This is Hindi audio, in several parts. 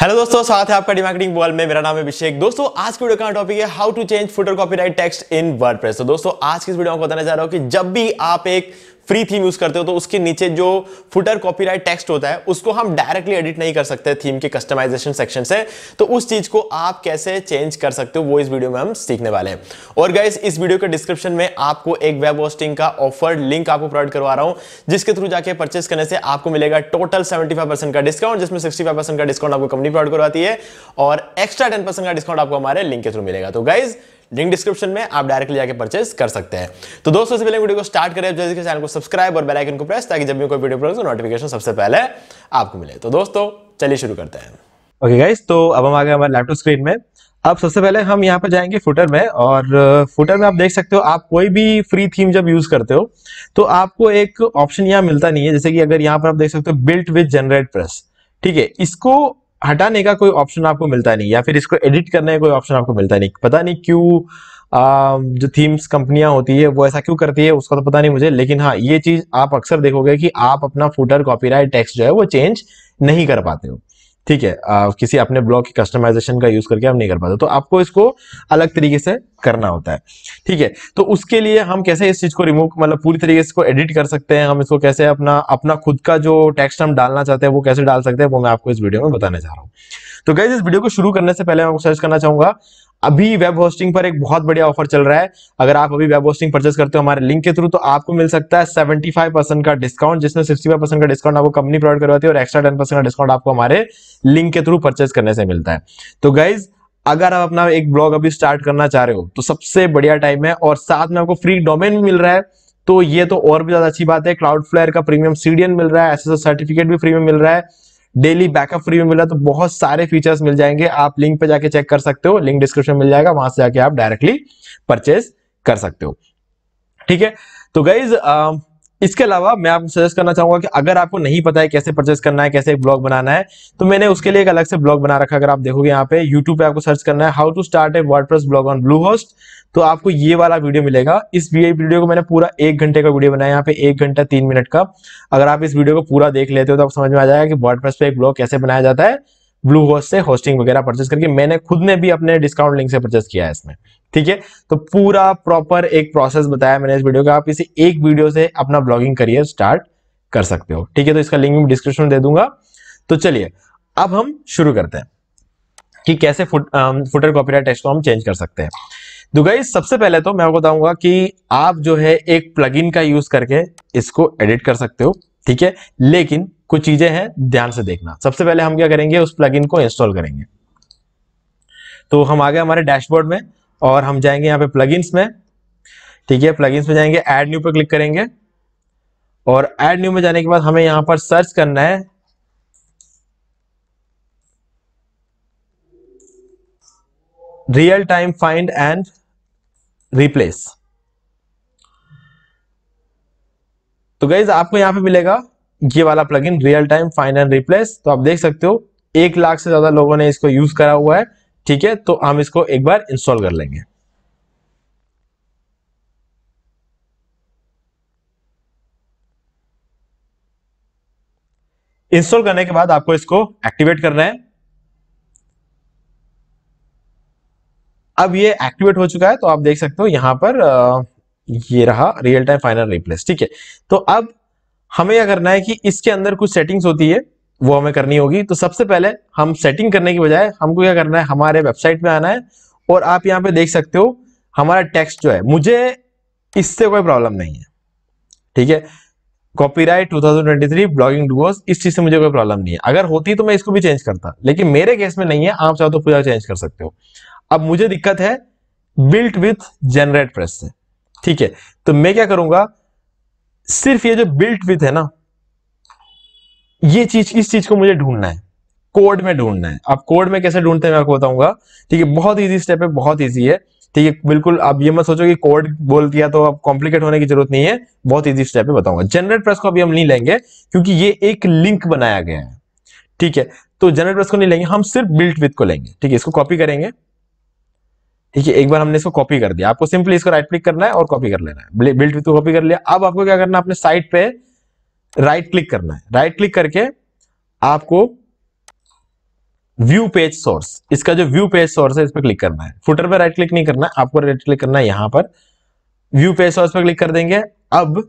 हेलो दोस्तों साथ है आपका डिमार्केटिंग वर्ल्ड में मेरा नाम है अभिषेक दोस्तों आज की वीडियो का टॉपिक है how to change footer copyright text in WordPress तो दोस्तों आज की इस वीडियो में बताने जा रहा हूं कि जब भी आप एक फ्री थीम यूज करते हो तो उसके नीचे जो फुटर कॉपीराइट टेक्स्ट होता है उसको हम डायरेक्टली एडिट नहीं कर सकते थीम के कस्टमाइजेशन सेक्शन से तो उस चीज को आप कैसे चेंज कर सकते हो वो इस वीडियो में हम सीखने वाले हैं और गाइस इस वीडियो के डिस्क्रिप्शन में आपको एक वेब होस्टिंग का ऑफर लिंक आपको प्रोवाइड करवा रहा हूं जिसके थ्रू जाके परचेस करने से आपको मिलेगा टोटल परसेंट का डिस्काउंट जिसमें 65% का डिस्काउंट आपको कंपनी प्रोवाइड करवाती है और एक्स्ट्रा परसेंट का डिस्काउंट आपको हमारे लिंक के थ्रू मिलेगा तो गाइज लिंक डिस्क्रिप्शन में आप डायरेक्टली जाकर परचेज कर सकते हैं तो दोस्तों से पहले वीडियो को स्टार्ट करें जैसे कि चैनल को सब्सक्राइब और बेलाइकन को प्रेस ताकि जब भी कोई वीडियो तो नोटिफिकेशन सबसे पहले आपको मिले तो दोस्तों चलिए शुरू करते हैं ओके okay गाइस तो अब हम आ गए हमारे लैपटॉप स्क्रीन में अब सबसे पहले हम यहाँ पर जाएंगे फुटर में और फुटर uh, में आप देख सकते हो आप कोई भी फ्री थीम जब यूज करते हो तो आपको एक ऑप्शन यहाँ मिलता नहीं है जैसे कि अगर यहाँ पर आप देख सकते हो बिल्ट विद जनरेट प्रेस ठीक है इसको हटाने का कोई ऑप्शन आपको मिलता नहीं या फिर इसको एडिट करने का कोई ऑप्शन आपको मिलता नहीं पता नहीं क्यों जो थीम्स कंपनियां होती है वो ऐसा क्यों करती है उसका तो पता नहीं मुझे लेकिन हाँ ये चीज आप अक्सर देखोगे कि आप अपना फूटर कॉपीराइट टेक्स्ट जो है वो चेंज नहीं कर पाते हो ठीक है आ, किसी अपने ब्लॉग के कस्टमाइजेशन का यूज करके हम नहीं कर पाते तो आपको इसको अलग तरीके से करना होता है ठीक है तो उसके लिए हम कैसे इस चीज को रिमूव मतलब पूरी तरीके से इसको एडिट कर सकते हैं हम इसको कैसे अपना अपना खुद का जो टेक्स्ट हम डालना चाहते हैं वो कैसे डाल सकते हैं वो मैं आपको इस वीडियो में बताने जा रहा हूँ तो गैस इस वीडियो को शुरू करने से पहले मैं आपको सर्च करना चाहूंगा अभी वेब होस्टिंग पर एक बहुत बढ़िया ऑफर चल रहा है अगर आप अभी वेब होस्टिंग परचेस करते हो हमारे लिंक के थ्रू तो आपको मिल सकता है 75 परसेंट का डिस्काउंट जिसमें 65 परसेंट का डिस्काउंट आपको कंपनी प्रोवाइड करवाती है और एक्स्ट्रा 10 परसेंट का डिस्काउंट आपको हमारे लिंक के थ्रू परचेस करने से मिलता है तो गाइज अगर आप अपना एक ब्लॉग अभी स्टार्ट करना चाह रहे हो तो सबसे बढ़िया टाइम है और साथ में आपको फ्री डोमेन भी मिल रहा है तो ये तो और भी ज्यादा अच्छी बात है क्लाउड का प्रीमियम सीडीएन मिल रहा है एस सर्टिफिकेट भी फ्री में मिल रहा है डेली बैकअप फ्री में मिला तो बहुत सारे फीचर्स मिल जाएंगे आप लिंक पे जाके चेक कर सकते हो लिंक डिस्क्रिप्शन मिल जाएगा वहां से जाके आप डायरेक्टली परचेज कर सकते हो ठीक है तो गाइज इसके अलावा मैं आपको सजेस्ट करना चाहूंगा कि अगर आपको नहीं पता है कैसे परचेस करना है कैसे एक ब्लॉग बनाना है तो मैंने उसके लिए एक अलग से ब्लॉग बना रखा है अगर आप देखोगे यहाँ पे यूट्यूब पे आपको सर्च करना है how to start a word blog on Bluehost तो आपको ये वाला वीडियो मिलेगा इस वीडियो को मैंने पूरा एक घंटे का वीडियो बनाया यहाँ पे एक घंटा तीन मिनट का अगर आप इस वीडियो को पूरा देख लेते हो तो आप समझ में आ जाएगा कि वर्ड पे एक ब्लॉग कैसे बनाया जाता है ब्लू होस्ट से होस्टिंग वगैरह परचेस करके मैंने खुद ने भी अपने डिस्काउंट लिंक से परचेस किया है इसमें ठीक है तो पूरा प्रॉपर एक प्रोसेस बताया मैंने इस वीडियो का आप इसे एक वीडियो से अपना ब्लॉगिंग करियर स्टार्ट कर सकते हो ठीक है तो इसका लिंक मैं डिस्क्रिप्शन में दे दूंगा तो चलिए अब हम शुरू करते हैं कि कैसे foot, ah, footer copyright text को हम चेंज कर सकते हैं गई तो सबसे पहले तो मैं आपको बताऊंगा कि आप जो है एक प्लग का यूज करके इसको एडिट कर सकते हो ठीक है लेकिन कुछ चीजें हैं ध्यान से देखना सबसे पहले हम क्या करेंगे उस प्लग को इंस्टॉल करेंगे तो हम आ गए हमारे डैशबोर्ड में और हम जाएंगे यहाँ पे प्लग में ठीक है प्लग में जाएंगे एड न्यू पे क्लिक करेंगे और एड न्यू में जाने के बाद हमें यहाँ पर सर्च करना है real time find and replace तो गाइज आपको यहां पे मिलेगा ये वाला plugin real time find and replace तो आप देख सकते हो एक लाख से ज्यादा लोगों ने इसको यूज करा हुआ है ठीक है तो हम इसको एक बार इंस्टॉल कर लेंगे इंस्टॉल करने के बाद आपको इसको एक्टिवेट करना है अब ये एक्टिवेट हो चुका है तो आप देख सकते हो यहां पर ये रहा रियल टाइम फाइनल रिप्लेस ठीक है तो अब हमें यह करना है कि इसके अंदर कुछ सेटिंग्स होती है वो हमें करनी होगी तो सबसे पहले हम सेटिंग करने की बजाय हमको क्या करना है हमारे वेबसाइट में आना है और आप यहाँ पे देख सकते हो हमारा टेक्स्ट जो है मुझे इससे कोई प्रॉब्लम नहीं है ठीक है कॉपीराइट 2023 ब्लॉगिंग डूअर्स इस चीज से मुझे कोई प्रॉब्लम नहीं है अगर होती तो मैं इसको भी चेंज करता लेकिन मेरे केस में नहीं है आप चाहो तो पूरा चेंज कर सकते हो अब मुझे दिक्कत है बिल्ट विथ जनरेट प्रेस से ठीक है तो मैं क्या करूंगा सिर्फ ये जो बिल्ट विथ है ना ये चीज इस चीज को मुझे ढूंढना है कोड में ढूंढना है आप कोड में कैसे ढूंढते हैं मैं आपको बताऊंगा ठीक है बहुत इजी स्टेप है बहुत इजी है ठीक है बिल्कुल आप ये मत सोचो कि कोड बोल दिया तो अब कॉम्प्लिकेट होने की जरूरत नहीं है बहुत इजी स्टेप है बताऊंगा जनरेट प्रेस को अभी हम नहीं लेंगे क्योंकि ये एक लिंक बनाया गया है ठीक है तो जनरेट प्रेस को नहीं लेंगे हम सिर्फ बिल्ट विथ को लेंगे ठीक है इसको कॉपी करेंगे ठीक है एक बार हमने इसको कॉपी कर दिया आपको सिंपली इसको राइट क्लिक करना है और कॉपी कर लेना है बिल्ट विथ कॉपी कर लिया अब आपको क्या करना है अपने साइट पे राइट क्लिक करना है राइट क्लिक करके आपको व्यू पेज सोर्स इसका जो व्यू पेज सोर्स है इस पर क्लिक करना है फुटर पर राइट क्लिक नहीं करना है आपको राइट क्लिक करना है यहां पर व्यू पेज सोर्स पर क्लिक कर देंगे अब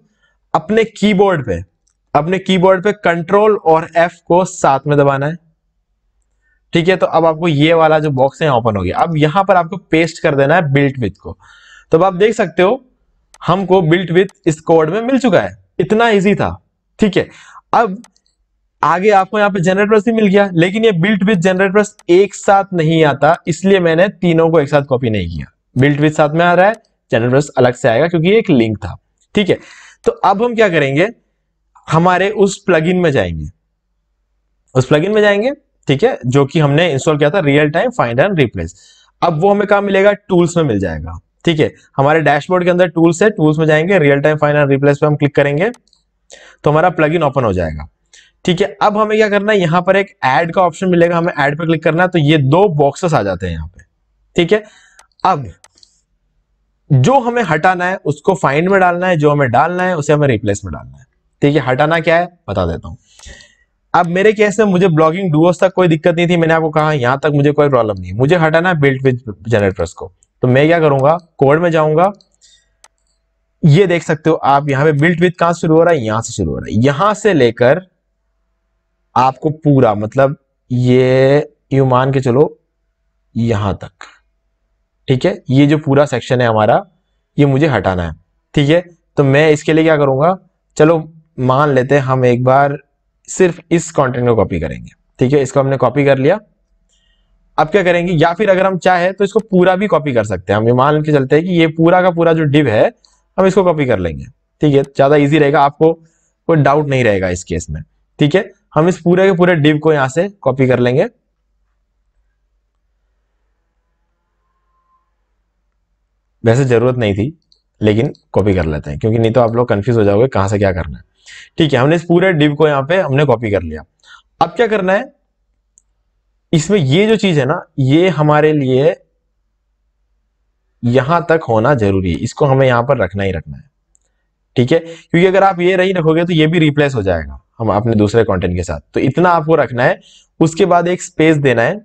अपने कीबोर्ड पे अपने कीबोर्ड पे कंट्रोल और एफ को साथ में दबाना है ठीक है तो अब आपको ये वाला जो बॉक्स है ओपन हो गया अब यहां पर आपको पेस्ट कर देना है बिल्ट विथ को तो आप देख सकते हो हमको बिल्ट विथ इस कोड में मिल चुका है इतना इजी था ठीक है अब आगे आपको यहाँ पे जनरेटर्स ही मिल गया लेकिन ये बिल्ट विथ जनरेटर्स एक साथ नहीं आता इसलिए मैंने तीनों को एक साथ कॉपी नहीं किया बिल्ट विथ साथ में आ रहा है जनरेटर्स अलग से आएगा क्योंकि एक लिंक था ठीक है तो अब हम क्या करेंगे हमारे उस प्लगइन में जाएंगे उस प्लगइन में जाएंगे ठीक है जो कि हमने इंस्टॉल किया था real time find and replace अब वो हमें कहा मिलेगा टूल्स में मिल जाएगा ठीक है हमारे डैशबोर्ड के अंदर टूल्स है टूल्स में जाएंगे real time find and replace पे हम क्लिक करेंगे तो हमारा प्लगइन ओपन हो जाएगा ठीक है अब हमें क्या करना है यहां पर एक एड का ऑप्शन मिलेगा हमें एड पर क्लिक करना है तो ये दो बॉक्सेस आ जाते हैं यहाँ पे ठीक है अब जो हमें हटाना है उसको फाइंड में डालना है जो हमें डालना है उसे हमें रिप्लेस में डालना है ठीक है हटाना क्या है बता देता हूं अब मेरे केस में मुझे ब्लॉगिंग डुओस तक कोई दिक्कत नहीं थी मैंने आपको कहा यहां तक मुझे कोई प्रॉब्लम नहीं मुझे हटाना बिल्ट विद जनरेटर्स को तो मैं क्या करूंगा कोड में जाऊंगा ये देख सकते हो आप यहां पे बिल्ट विथ कहां शुरू हो रहा है यहां से शुरू हो रहा है यहां से लेकर आपको पूरा मतलब ये यू मान के चलो यहां तक ठीक है ये जो पूरा सेक्शन है हमारा ये मुझे हटाना है ठीक है तो मैं इसके लिए क्या करूंगा चलो मान लेते हैं हम एक बार सिर्फ इस कंटेंट को कॉपी करेंगे ठीक है इसको हमने कॉपी कर लिया अब क्या करेंगे या फिर अगर हम चाहे तो इसको पूरा भी कॉपी कर सकते हैं हम ये मान के चलते हैं कि ये पूरा का पूरा जो डिब है हम इसको कॉपी कर लेंगे ठीक है ज़्यादा इजी रहेगा आपको कोई डाउट नहीं रहेगा इस केस में ठीक है हम इस पूरे के पूरे डिब को यहां से कॉपी कर लेंगे वैसे जरूरत नहीं थी लेकिन कॉपी कर लेते हैं क्योंकि नहीं तो आप लोग कंफ्यूज हो जाओगे कहां से क्या करना है ठीक है हमने इस पूरे डिव को यहां पे हमने कॉपी कर लिया अब क्या करना है इसमें ये जो चीज है ना ये हमारे लिए यहां तक होना जरूरी है इसको हमें यहां पर रखना ही रखना है ठीक है क्योंकि अगर आप ये नहीं रखोगे तो ये भी रिप्लेस हो जाएगा हम अपने दूसरे कॉन्टेंट के साथ तो इतना आपको रखना है उसके बाद एक स्पेस देना है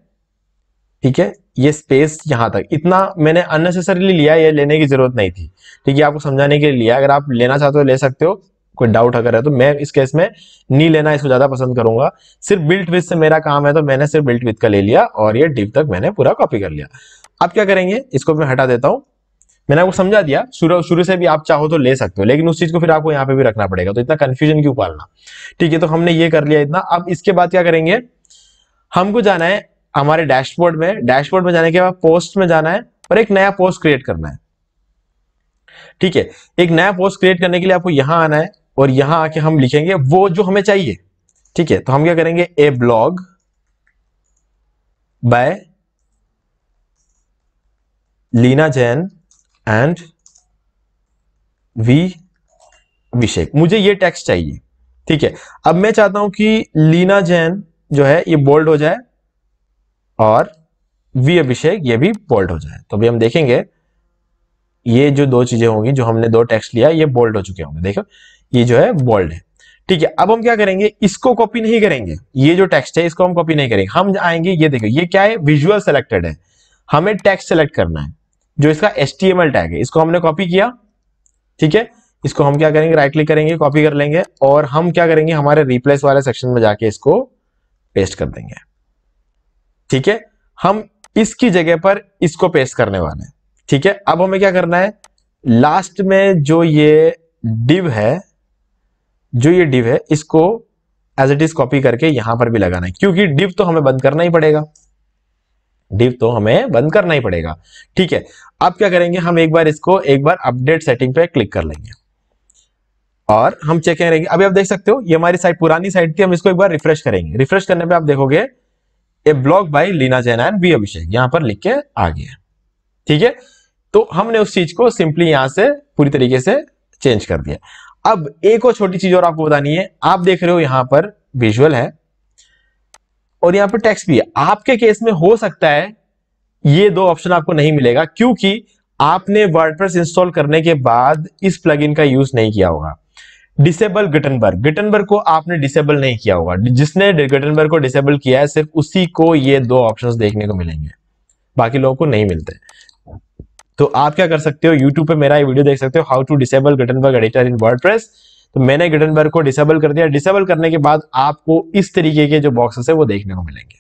ठीक है ये स्पेस यहां तक इतना मैंने अननेसेसरीली लिया ये लेने की जरूरत नहीं थी ठीक है आपको समझाने के लिए लिया अगर आप लेना चाहते हो ले सकते हो कोई डाउट अगर है तो मैं इस केस में नी लेना इसको ज्यादा पसंद करूंगा सिर्फ बिल्ट विथ से मेरा काम है तो मैंने सिर्फ बिल्ट विथ का ले लिया और ये डिप तक मैंने पूरा कॉपी कर लिया अब क्या करेंगे इसको मैं हटा देता हूँ मैंने आपको समझा दिया शुरू शुरू से भी आप चाहो तो ले सकते हो लेकिन उस चीज को फिर आपको यहाँ पे भी रखना पड़ेगा तो इतना कंफ्यूजन क्यों पालना ठीक है तो हमने ये कर लिया इतना अब इसके बाद क्या करेंगे हमको जाना है हमारे डैशबोर्ड में डैशबोर्ड में जाने के बाद पोस्ट में जाना है और एक नया पोस्ट क्रिएट करना है ठीक है एक नया पोस्ट क्रिएट करने के लिए आपको यहां आना है और यहां आके हम लिखेंगे वो जो हमें चाहिए ठीक है तो हम क्या करेंगे a blog by Leena Jain and we विषेक मुझे ये टेक्स्ट चाहिए ठीक है अब मैं चाहता हूं कि लीना जैन जो है ये बोल्ड हो जाए और वी अभिषेक ये भी बोल्ड हो जाए तो अभी हम देखेंगे ये जो दो चीजें होंगी जो हमने दो टेक्स्ट लिया ये बोल्ड हो चुके होंगे देखो ये जो है बोल्ड है ठीक है अब हम क्या करेंगे इसको कॉपी नहीं करेंगे ये जो टेक्स्ट है इसको हम कॉपी नहीं करेंगे हम आएंगे ये देखो ये क्या है विजुअल सेलेक्टेड है हमें टेक्स्ट सेलेक्ट करना है जो इसका एस टैग है इसको हमने कॉपी किया ठीक है इसको हम क्या करेंगे राइट क्लिक करेंगे कॉपी कर लेंगे और हम क्या करेंगे हमारे रिप्लेस वाले सेक्शन में जाके इसको पेस्ट कर देंगे ठीक है हम इसकी जगह पर इसको पेस्ट करने वाले हैं ठीक है अब हमें क्या करना है लास्ट में जो ये डिव है जो ये डिव है इसको एज इट इज कॉपी करके यहां पर भी लगाना है क्योंकि डिव तो हमें बंद करना ही पड़ेगा डिव तो हमें बंद करना ही पड़ेगा ठीक है अब क्या करेंगे हम एक बार इसको एक बार अपडेट सेटिंग पे क्लिक कर लेंगे और हम चेक करेंगे अभी आप देख सकते हो ये हमारी साइट पुरानी साइट थी हम इसको एक बार रिफ्रेश करेंगे रिफ्रेश करने पे आप देखोगे ए ब्लॉग बाय लीना जैना एंड बी अभिषेक यहां पर लिख के आ गया ठीक है तो हमने उस चीज को सिंपली यहां से पूरी तरीके से चेंज कर दिया अब एक और छोटी चीज और आपको बतानी है आप देख रहे हो यहां पर विजुअल है और यहां पर टैक्स भी है आपके केस में हो सकता है ये दो ऑप्शन आपको नहीं मिलेगा क्योंकि आपने वर्डप्रेस इंस्टॉल करने के बाद इस प्लगइन का यूज नहीं किया होगा डिसेबल गिटनबर्ग गिटनबर्ग को आपने डिसेबल नहीं किया होगा जिसने गटनबर्ग को डिसेबल किया है सिर्फ उसी को ये दो ऑप्शन देखने को मिलेंगे बाकी लोगों को नहीं मिलते तो आप क्या कर सकते हो यूट्यूब पे मेरा ये वीडियो देख सकते हो how to disable Gutenberg editor in WordPress तो मैंने गटनबर्ग को डिसेबल कर दिया डिसेबल करने के बाद आपको इस तरीके के जो बॉक्सेस है वो देखने को मिलेंगे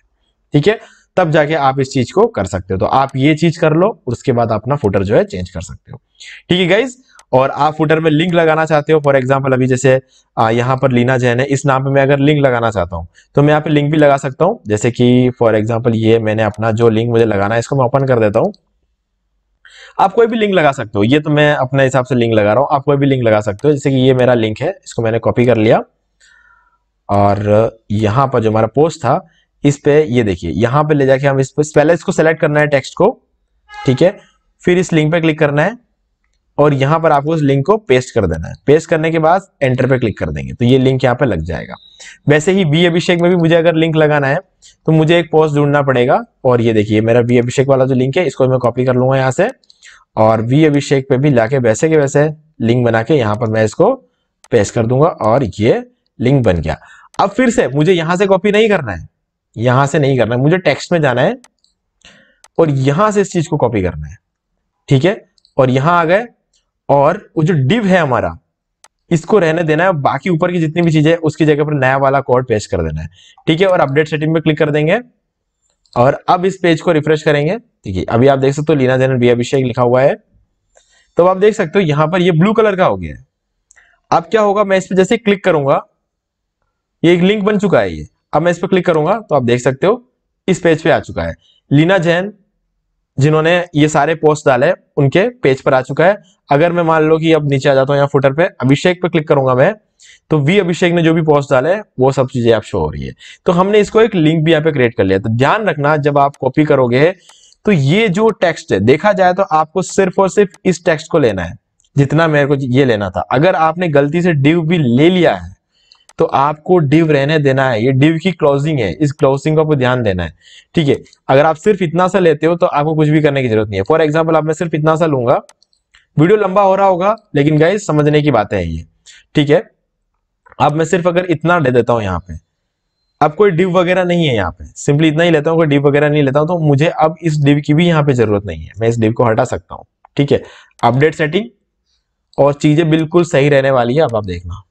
ठीक है तब जाके आप इस चीज को कर सकते हो तो आप ये चीज कर लो उसके बाद अपना फुटर जो है चेंज कर सकते हो ठीक है गाइज और आप फुटर में लिंक लगाना चाहते हो फॉर एग्जाम्पल अभी जैसे यहाँ पर लीना जैन है इस नाम पे मैं अगर लिंक लगाना चाहता हूँ तो मैं यहाँ पे लिंक भी लगा सकता हूँ जैसे कि फॉर एग्जाम्पल ये मैंने अपना जो लिंक मुझे लगाना है इसको मैं ओपन कर देता हूँ आप कोई भी लिंक लगा सकते हो ये तो मैं अपने हिसाब से लिंक लगा रहा हूँ आप कोई भी लिंक लगा सकते हो जैसे कि ये मेरा लिंक है इसको मैंने कॉपी कर लिया और यहाँ पर जो हमारा पोस्ट था इस पे ये देखिए यहाँ पे ले जाके हम इस पर पहले इसको सेलेक्ट करना है टेक्स्ट को ठीक है फिर इस लिंक पे क्लिक करना है और यहाँ पर आपको उस लिंक को पेस्ट कर देना है पेस्ट करने के बाद एंटर पे क्लिक कर देंगे तो ये लिंक यहाँ पे लग जाएगा वैसे ही बी अभिषेक में भी मुझे अगर लिंक लगाना है तो मुझे एक पोस्ट ढूंढना पड़ेगा और ये देखिए मेरा बी अभिषेक वाला जो लिंक है इसको मैं कॉपी कर लूंगा यहाँ से और वी अभिषेक पे भी लाके वैसे के वैसे लिंक बना के यहाँ पर मैं इसको पेस्ट कर दूंगा और ये लिंक बन गया अब फिर से मुझे यहां से कॉपी नहीं करना है यहां से नहीं करना है मुझे टेक्स्ट में जाना है और यहां से इस चीज को कॉपी करना है ठीक है और यहां आ गए और वो जो डिव है हमारा इसको रहने देना है बाकी ऊपर की जितनी भी चीजें उसकी जगह पर नया वाला कोड पेश कर देना है ठीक है और अपडेट सेटिंग में क्लिक कर देंगे और अब इस पेज को रिफ्रेश करेंगे ठीक है अभी आप देख सकते हो लीना जैन बी अभिषेक लिखा हुआ है तो आप देख सकते हो यहाँ पर ये ब्लू कलर का हो गया है अब क्या होगा मैं इस पर जैसे क्लिक करूंगा ये एक लिंक बन चुका है ये अब मैं इस पर क्लिक करूंगा तो आप देख सकते हो इस पेज पे आ चुका है लीना जैन जिन्होंने ये सारे पोस्ट डाले उनके पेज पर आ चुका है अगर मैं मान लो कि अब नीचे आ जाता हूं यहाँ फुटर पे अभिषेक पर क्लिक करूंगा मैं तो वी अभिषेक ने जो भी पोस्ट डाले वो सब चीजें आप शो हो रही है तो हमने इसको एक लिंक भी यहाँ पे क्रिएट कर लिया तो ध्यान रखना जब आप कॉपी करोगे तो ये जो टेक्स्ट है देखा जाए तो आपको सिर्फ और सिर्फ इस टेक्स्ट को लेना है जितना मेरे को ये लेना था अगर आपने गलती से डिव भी ले लिया है तो आपको डिव रहने देना है ये डिव की क्लोजिंग है इस क्लोजिंग को आपको ध्यान देना है ठीक है अगर आप सिर्फ इतना सा लेते हो तो आपको कुछ भी करने की जरूरत नहीं है फॉर एग्जाम्पल आप मैं सिर्फ इतना सा लूंगा वीडियो लंबा हो रहा होगा लेकिन गाइज समझने की बात है ये ठीक है अब मैं सिर्फ अगर इतना दे देता हूं यहाँ पे अब कोई डिव वगैरह नहीं है यहाँ पे सिंपली इतना ही लेता हूँ कोई डिव वगैरह नहीं लेता हूं तो मुझे अब इस डिव की भी यहाँ पे जरूरत नहीं है मैं इस डिव को हटा सकता हूँ ठीक है अपडेट सेटिंग और चीजें बिल्कुल सही रहने वाली है अब आप देखना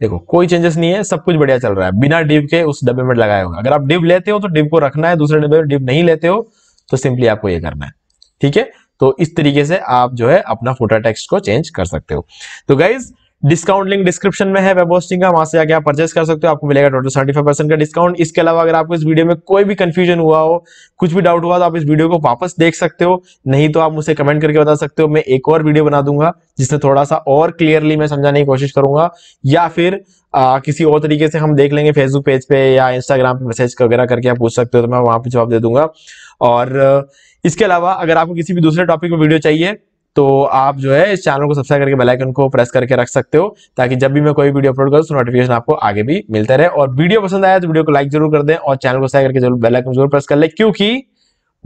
देखो कोई चेंजेस नहीं है सब कुछ बढ़िया चल रहा है बिना डिव के उस डब्बे में लगाए हुए अगर आप डिव लेते हो तो डिव को रखना है दूसरे डब्बे में डिव नहीं लेते हो तो सिंपली आपको ये करना है ठीक है तो इस तरीके से आप जो है अपना फोटो टेक्स्ट को चेंज कर सकते हो तो गाइज डिस्काउंट लिंक डिस्क्रिप्शन में है वेब होस्टिंग का वहां से आके आप परचेस कर सकते हो आपको मिलेगा टोटल थर्टी फाइव परसेंट का डिस्काउंट इसके अलावा अगर आपको इस वीडियो में कोई भी कंफ्यूजन हुआ हो कुछ भी डाउट हुआ तो आप इस वीडियो को वापस देख सकते हो नहीं तो आप मुझे कमेंट करके बता सकते हो मैं एक और वीडियो बना दूंगा जिसमें थोड़ा सा और क्लियरली मैं समझाने की कोशिश करूंगा या फिर आ, किसी और तरीके से हम देख लेंगे फेसबुक पेज पे या इंस्टाग्राम पे मैसेज वगैरह करके आप पूछ सकते हो तो मैं वहां पर जवाब दे दूंगा और इसके अलावा अगर आपको किसी भी दूसरे टॉपिक पर वीडियो चाहिए तो आप जो है इस चैनल को सब्सक्राइब करके बेल आइकन को प्रेस करके रख सकते हो ताकि जब भी मैं कोई वीडियो अपलोड करूँ तो नोटिफिकेशन आपको आगे भी मिलता रहे और वीडियो पसंद आया तो वीडियो को लाइक जरूर कर दें और चैनल को सब्सक्राइब करके जरूर बेल आइकन जरूर प्रेस कर लें क्योंकि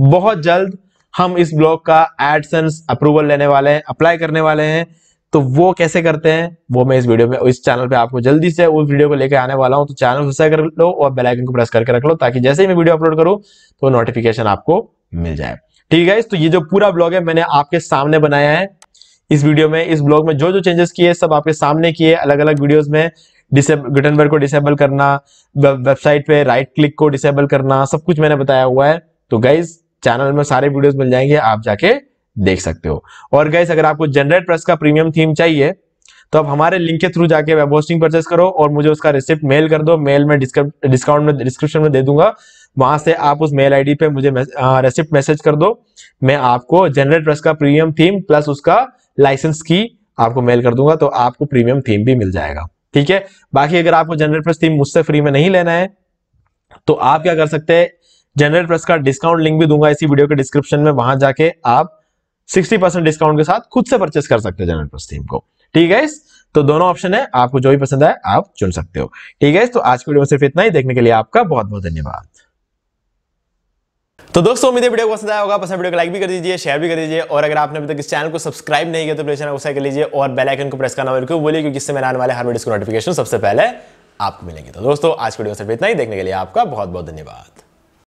बहुत जल्द हम इस ब्लॉग का एडसेंस अप्रूवल लेने वाले हैं अप्लाई करने वाले हैं तो वो कैसे करते हैं वो मैं इस वीडियो में इस चैनल पे आपको जल्दी से उस वीडियो को लेकर आने वाला हूं तो चैनल सब्सक्राइब कर लो और बेल आइकन को प्रेस करके रख लो ताकि जैसे ही मैं वीडियो अपलोड करूं तो नोटिफिकेशन आपको मिल जाए ठीक है तो ये जो पूरा ब्लॉग है मैंने आपके सामने बनाया है इस वीडियो में इस ब्लॉग में जो जो चेंजेस किए सब आपके सामने किए अलग अलग वीडियोज में गुटनबर्ग को डिसेबल करना वेबसाइट पे राइट क्लिक को डिसेबल करना सब कुछ मैंने बताया हुआ है तो गाइज चैनल में सारे वीडियोस मिल जाएंगे आप जाके देख सकते हो और गाइज अगर आपको जनरेट प्रेस का प्रीमियम थीम चाहिए तो आप हमारे लिंक के थ्रू जाके वेब होस्टिंग परचेस करो और मुझे उसका रिसिप्ट मेल कर दो मेल में डिस्काउंट में डिस्क्रिप्शन में दे दूंगा वहां से आप उस मेल आईडी पे मुझे रेसिप्ट मैसेज कर दो मैं आपको जनरेट प्लस का प्रीमियम थीम प्लस उसका लाइसेंस की आपको मेल कर दूंगा तो आपको प्रीमियम थीम भी मिल जाएगा ठीक है बाकी अगर आपको जनरेट प्लस थीम मुझसे फ्री में नहीं लेना है तो आप क्या कर सकते हैं जनरेट प्लस का डिस्काउंट लिंक भी दूंगा इसी वीडियो के डिस्क्रिप्शन में वहां जाके आप 60% डिस्काउंट के साथ खुद से परचेस कर सकते हैं जनरल प्लस थीम को ठीक है तो दोनों ऑप्शन है आपको जो भी पसंद आए आप चुन सकते हो ठीक है तो आज की वीडियो में सिर्फ इतना ही देखने के लिए आपका बहुत बहुत धन्यवाद तो दोस्तों उम्मीद है वीडियो को पसंद आया होगा पसंद वीडियो को लाइक भी कर दीजिए शेयर भी कर दीजिए और अगर आपने अभी तक इस चैनल को सब्सक्राइब नहीं किया तो प्लीज चैनल को कर लीजिए और बेल आइकन को प्रेस करना बिल्कुल बोलिए क्योंकि इससे मेरे आने वाले हर वीडियो को नोटिफिकेशन सबसे पहले आपको मिलेंगे तो दोस्तों आज वीडियो सिर्फ इतना ही देखने के लिए आपका बहुत बहुत धन्यवाद